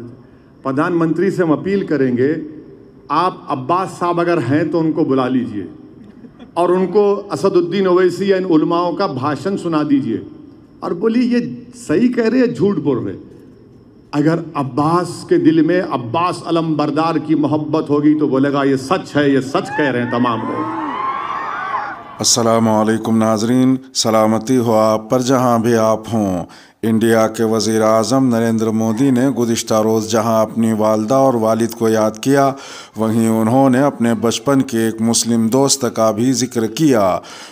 प्रधानमंत्री से हम अपील करेंगे आप अब्बास साहब अगर हैं तो उनको बुला लीजिए और उनको असदुद्दीन ओवैसी या इन उलमाओं का भाषण सुना दीजिए और बोली ये सही कह रहे हैं झूठ बोल रहे अगर अब्बास के दिल में अब्बास अलम बरदार की मोहब्बत होगी तो बोलेगा ये सच है ये सच कह रहे हैं तमाम लोग असलकम नाजरीन सलामती हो आप पर जहाँ भी आप हों इंडिया के वज़ी अजम नरेंद्र मोदी ने गुज्त रोज़ जहाँ अपनी वालदा और वालिद को याद किया वहीं उन्होंने अपने बचपन के एक मुस्लिम दोस्त का भी जिक्र किया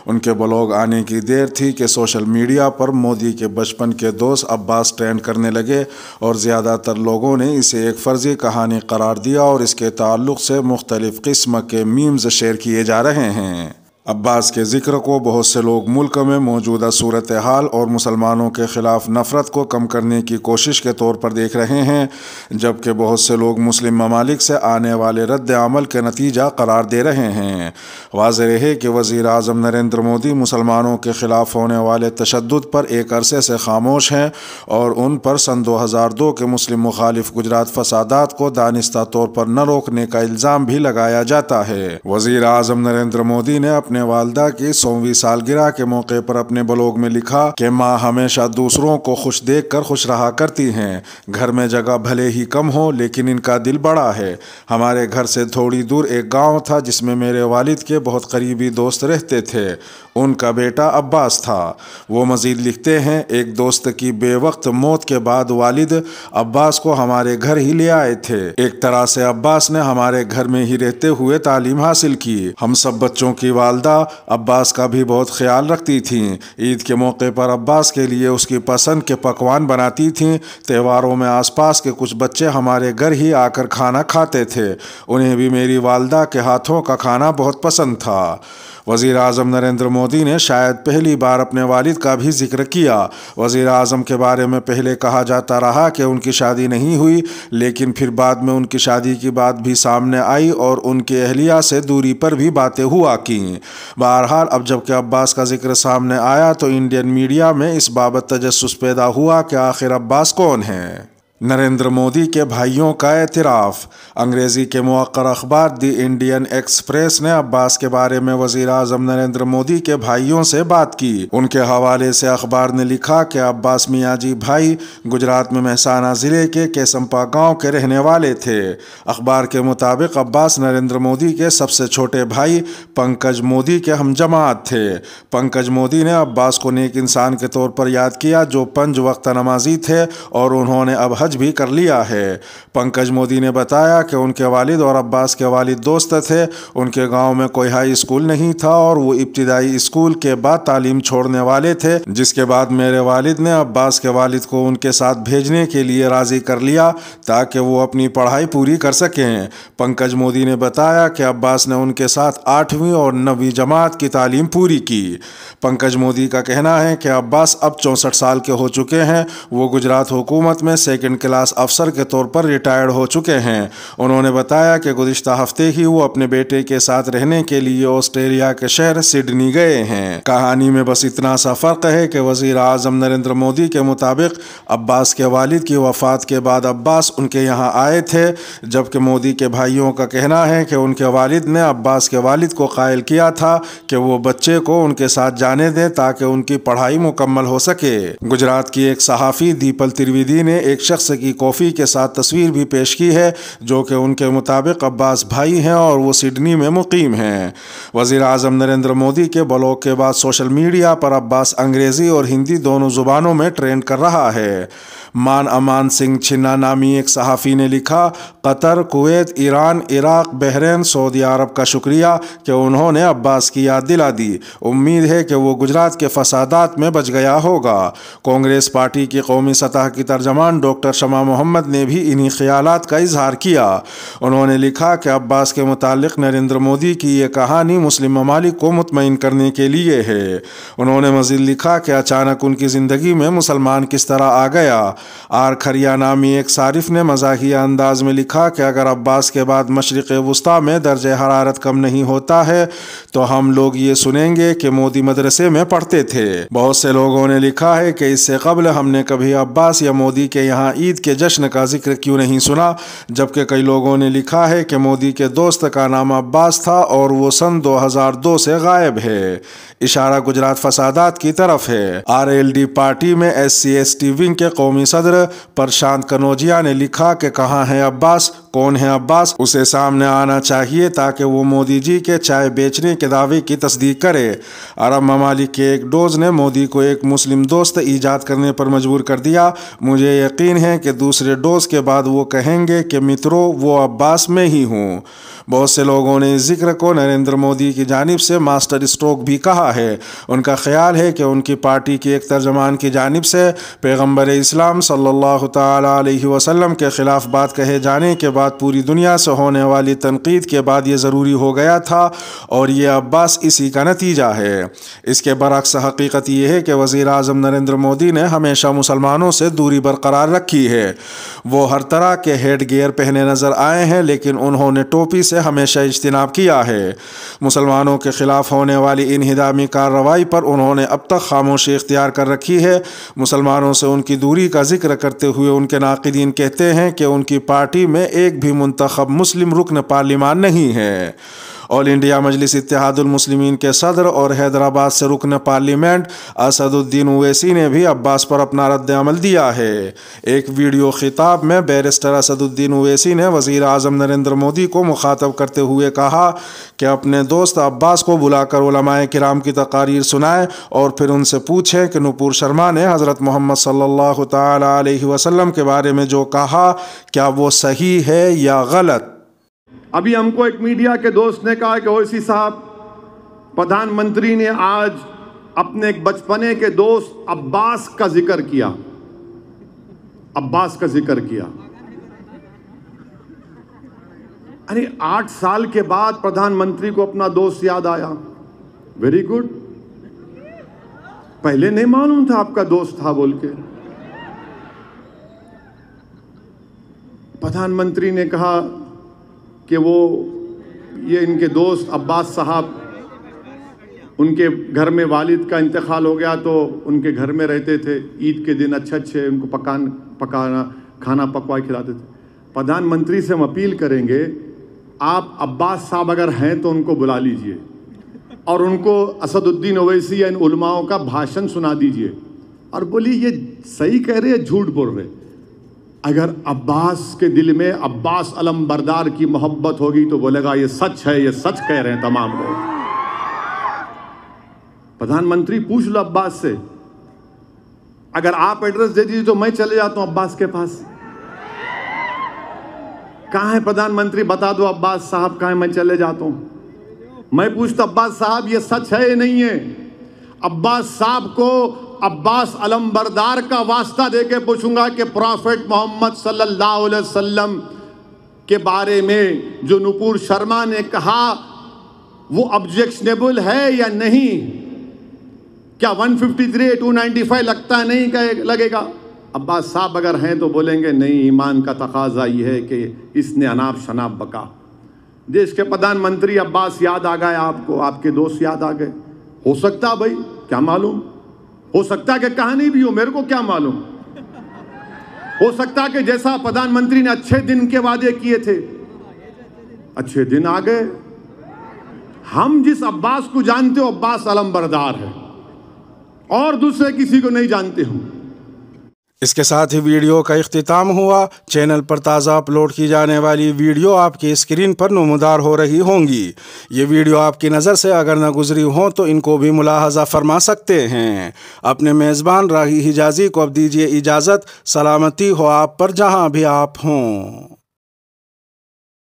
उनके ब्लॉग आने की देर थी कि सोशल मीडिया पर मोदी के बचपन के दोस्त अब्बास ट्रेंड करने लगे और ज़्यादातर लोगों ने इसे एक फ़र्ज़ी कहानी करार दिया और इसके ताल्लुक़ से मुख्तलिफ़ किस्म के मीम्स शेयर किए जा रहे हैं अब्बास के जिक्र को बहुत से लोग मुल्क में मौजूदा सूरत हाल और मुसलमानों के ख़िलाफ़ नफ़रत को कम करने की कोशिश के तौर पर देख रहे हैं जबकि बहुत से लोग मुस्लिम ममालिक से आने वाले रद्द अमल के नतीजा करार दे रहे हैं वाज है कि वज़ी अजम नरेंद्र मोदी मुसलमानों के ख़िलाफ़ होने वाले तशद पर एक अरसे से खामोश हैं और उन पर सन दो हज़ार दो के मुस्लिम मुखालिफ गुजरात फसाद को दानिस्ता तौर पर न रोकने का इल्ज़ाम भी लगाया जाता है वज़ी अजम नरेंद्र मोदी ने अपने अपने वालदा की सौवीं सालगिरह के मौके पर अपने ब्लॉग में लिखा कि माँ हमेशा दूसरों को खुश देख कर खुश रहा करती हैं घर में जगह भले ही कम हो लेकिन इनका दिल बड़ा है हमारे घर से थोड़ी दूर एक गाँव था जिसमें मेरे वालिद के बहुत करीबी दोस्त रहते थे उनका बेटा अब्बास था वो मज़ीद लिखते हैं एक दोस्त की बेवक्त मौत के बाद वालिद अब्बास को हमारे घर ही ले आए थे एक तरह से अब्बास ने हमारे घर में ही रहते हुए तालीम हासिल की हम सब बच्चों की वाल वालदा अब्बास का भी बहुत ख्याल रखती थीं ईद के मौके पर अब्बास के लिए उसकी पसंद के पकवान बनाती थीं त्योहारों में आसपास के कुछ बच्चे हमारे घर ही आकर खाना खाते थे उन्हें भी मेरी वालदा के हाथों का खाना बहुत पसंद था वज़ी अजम नरेंद्र मोदी ने शायद पहली बार अपने वालिद का भी जिक्र किया वज़ी अजम के बारे में पहले कहा जाता रहा कि उनकी शादी नहीं हुई लेकिन फिर बाद में उनकी शादी की बात भी सामने आई और उनके अहलिया से दूरी पर भी बातें हुआ की बहरहाल अब जबकि अब्बास का जिक्र सामने आया तो इंडियन मीडिया में इस बाबत तजस पैदा हुआ कि आखिर अब्बास कौन हैं नरेंद्र मोदी के भाइयों का एतराफ़ अंग्रेज़ी के मौकर अखबार दी इंडियन एक्सप्रेस ने अब्बास के बारे में वजीर अजम नरेंद्र मोदी के भाइयों से बात की उनके हवाले से अखबार ने लिखा कि अब्बास मियाजी भाई गुजरात में महसाना ज़िले के केसम्पा गांव के रहने वाले थे अखबार के मुताबिक अब्बास नरेंद्र मोदी के सबसे छोटे भाई पंकज मोदी के हम जमात थे पंकज मोदी ने अब्बास को नेक इंसान के तौर पर याद किया जो पंज वक्त नमाजी थे और उन्होंने अब हज हज भी कर लिया है पंकज मोदी ने बताया कि उनके वालिद और अब्बास के वालिद दोस्त थे उनके गांव में कोई हाई स्कूल नहीं था और वो इब्तदाई स्कूल के बाद तालीम छोड़ने वाले थे जिसके बाद मेरे वालिद ने अब्बास के वालिद को उनके साथ भेजने के लिए राज़ी कर लिया ताकि वो अपनी पढ़ाई पूरी कर सकें पंकज मोदी ने बताया कि अब्बास ने उनके साथ आठवीं और नवीं जमात की तालीम पूरी की पंकज मोदी का कहना है कि अब्बास अब चौंसठ साल के हो चुके हैं वो गुजरात हुकूमत में सेकेंड सेकेंड क्लास अफसर के तौर पर रिटायर्ड हो चुके हैं उन्होंने बताया कि गुजशत हफ्ते ही वो अपने बेटे के साथ रहने के लिए ऑस्ट्रेलिया के शहर सिडनी गए हैं कहानी में बस इतना सा फ़र्क है कि वजीर अजम नरेंद्र मोदी के मुताबिक अब्बास के वालिद की वफ़ात के बाद अब्बास उनके यहाँ आए थे जबकि मोदी के भाइयों का कहना है कि उनके वालिद ने अब्बास के वालिद को कायल किया था कि वो बच्चे को उनके साथ जाने दें ताकि उनकी पढ़ाई मुकम्मल हो सके गुजरात की एक सहाफ़ी दीपल त्रिवेदी ने एक शख्स शख्स की कॉफ़ी के साथ तस्वीर भी पेश की है जो कि उनके मुताबिक अब्बास भाई हैं और वो सिडनी में मुकीम हैं वज़ी अजम नरेंद्र मोदी के ब्लॉग के बाद सोशल मीडिया पर अब्बास अंग्रेज़ी और हिंदी दोनों ज़ुबानों में ट्रेंड कर रहा है मान अमान सिंह छिन्ना नामी एक सहाफ़ी ने लिखा Qatar Kuwait Iran Iraq Bahrain Saudi Arab का शुक्रिया कि उन्होंने अब्बास की याद दिला दी उम्मीद है कि वो गुजरात के फसादात में बच गया होगा कांग्रेस पार्टी की कौमी सतह की तर्जमान डॉक्टर डॉक्टर शमा मोहम्मद ने भी इन्हीं ख्याल का इजहार किया उन्होंने लिखा कि अब्बास के मुतालिक नरेंद्र मोदी की यह कहानी मुस्लिम ममालिक को मुतमिन करने के लिए है उन्होंने मजीद लिखा कि अचानक उनकी ज़िंदगी में मुसलमान किस तरह आ गया आर खरिया नामी एक सारिफ ने मजाकिया अंदाज में लिखा कि अगर अब्बास के बाद मशरक़ वस्ती में दर्ज हरारत कम नहीं होता है तो हम लोग ये सुनेंगे कि मोदी मदरसे में पढ़ते थे बहुत से लोगों ने लिखा है कि इससे कबल हमने कभी अब्बास या मोदी के यहाँ ईद के जश्न का जिक्र क्यों नहीं सुना जबकि कई लोगों ने लिखा है कि मोदी के दोस्त का नाम अब्बास था और वो सन 2002 से गायब है इशारा गुजरात फसादात की तरफ है आरएलडी पार्टी में एससीएसटी विंग के कौमी सदर प्रशांत कनौजिया ने लिखा कि कहाँ है अब्बास कौन है अब्बास उसे सामने आना चाहिए ताकि वो मोदी जी के चाय बेचने के दावे की तस्दीक करे अरब ममालिक के एक डोज ने मोदी को एक मुस्लिम दोस्त ईजाद करने पर मजबूर कर दिया मुझे यकीन है हैं कि दूसरे डोज के बाद वो कहेंगे कि मित्रों वो अब्बास में ही हूँ बहुत से लोगों ने इस जिक्र को नरेंद्र मोदी की जानब से मास्टर स्ट्रोक भी कहा है उनका ख्याल है कि उनकी पार्टी के एक तर्जमान की जानब से पैगम्बर इस्लाम सल्लल्लाहु अलैहि वसल्लम के ख़िलाफ़ बात कहे जाने के बाद पूरी दुनिया से होने वाली तनकीद के बाद ये ज़रूरी हो गया था और ये अब्बास इसी का नतीजा है इसके बरक्स हकीकत यह है कि वज़ी अजम नरेंद्र मोदी ने हमेशा मुसलमानों से दूरी बरकरार रखी की है वो हर तरह के हेड गियर पहने नज़र आए हैं लेकिन उन्होंने टोपी से हमेशा इज्तनाब किया है मुसलमानों के ख़िलाफ़ होने वाली इनहदामी कार्रवाई पर उन्होंने अब तक खामोशी इख्तियार कर रखी है मुसलमानों से उनकी दूरी का जिक्र करते हुए उनके नाकदीन कहते हैं कि उनकी पार्टी में एक भी मंतखब मुस्लिम रुकन पार्लिमान नहीं है ऑल इंडिया मजलिस इतिहादुलमसलिमिन के सदर और हैदराबाद से रुकन पार्लियामेंट असदुद्दीन ओवैसी ने भी अब्बास पर अपना रद्द अमल दिया है एक वीडियो खिताब में बैरिस्टर असदुद्दीन ओवैसी ने वज़ी अजम नरेंद्र मोदी को मुखातब करते हुए कहा कि अपने दोस्त अब्बास को बुलाकर ओलमाए कराम की तकारीर सुनाएं और फिर उनसे पूछें कि नूपुर शर्मा ने हज़रत मोहम्मद सल्ला तसलम के बारे में जो कहा क्या वो सही है या गलत अभी हमको एक मीडिया के दोस्त ने कहा कि ओसी साहब प्रधानमंत्री ने आज अपने एक बचपने के दोस्त अब्बास का जिक्र किया अब्बास का जिक्र किया अरे आठ साल के बाद प्रधानमंत्री को अपना दोस्त याद आया वेरी गुड पहले नहीं मालूम था आपका दोस्त था बोल के प्रधानमंत्री ने कहा कि वो ये इनके दोस्त अब्बास साहब उनके घर में वालिद का इंतकाल हो गया तो उनके घर में रहते थे ईद के दिन अच्छे अच्छे उनको पकान पकाना खाना पकवा खिलाते थे प्रधानमंत्री से हम अपील करेंगे आप अब्बास साहब अगर हैं तो उनको बुला लीजिए और उनको असदुद्दीन ओवैसी या इन उलमाओं का भाषण सुना दीजिए और बोली ये सही कह रहे हैं झूठ बोल रहे अगर अब्बास के दिल में अब्बास अलम बरदार की मोहब्बत होगी तो बोलेगा ये सच है ये सच कह रहे हैं तमाम लोग प्रधानमंत्री पूछ लो अब्बास से अगर आप एड्रेस दे दीजिए तो मैं चले जाता हूं अब्बास के पास कहा है प्रधानमंत्री बता दो अब्बास साहब कहा है मैं चले जाता हूं मैं पूछता अब्बास साहब ये सच है या नहीं है अब्बास साहब को अब्बास अलम्बरदार का वास्ता दे के पूछूंगा कि प्रॉफेट मोहम्मद सल्लल्लाहु अलैहि वसल्लम के बारे में जो नुपुर शर्मा ने कहा वो ऑब्जेक्शनेबल है या नहीं क्या 153 295 लगता नहीं कहे लगेगा अब्बास साहब अगर हैं तो बोलेंगे नहीं ईमान का तकाजा ये है कि इसने अनाप शनाप बका देश के प्रधानमंत्री अब्बास याद आ गए आपको आपके दोस्त याद आ गए हो सकता भाई क्या मालूम हो सकता है कि कहानी भी हो मेरे को क्या मालूम हो सकता है कि जैसा प्रधानमंत्री ने अच्छे दिन के वादे किए थे अच्छे दिन आ गए हम जिस अब्बास को जानते हो अब्बास बरदार है और दूसरे किसी को नहीं जानते हूं इसके साथ ही वीडियो का अख्ताम हुआ चैनल पर ताज़ा अपलोड की जाने वाली वीडियो आपकी स्क्रीन पर नमदार हो रही होंगी ये वीडियो आपकी नज़र से अगर न गुजरी हो तो इनको भी मुलाहजा फरमा सकते हैं अपने मेज़बान राही हिजाजी को अब दीजिए इजाज़त सलामती हो आप पर जहाँ भी आप हों